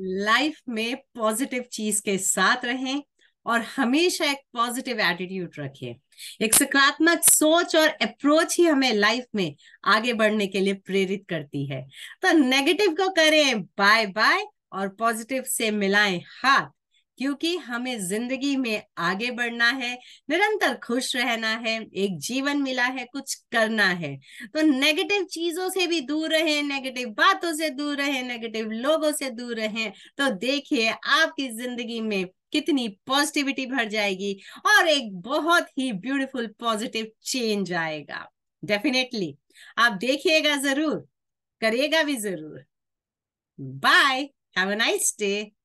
life में positive चीज के साथ रहें और हमेशा एक पॉजिटिव एटीट्यूड रखें एक सकारात्मक सोच और अप्रोच ही हमें लाइफ में आगे बढ़ने के लिए प्रेरित करती है तो नेगेटिव को करें बाय बाय और पॉजिटिव से मिलाएं हाथ क्योंकि हमें जिंदगी में आगे बढ़ना है निरंतर खुश रहना है एक जीवन मिला है कुछ करना है तो नेगेटिव चीजों से भी दूर रहें नेगेटिव बातों से दूर रहें नेगेटिव लोगों से दूर रहें तो देखिए आपकी जिंदगी में कितनी पॉजिटिविटी भर जाएगी और एक बहुत ही ब्यूटीफुल पॉजिटिव चेंज आएगा डेफिनेटली आप देखिएगा जरूर करिएगा भी जरूर bye have a nice day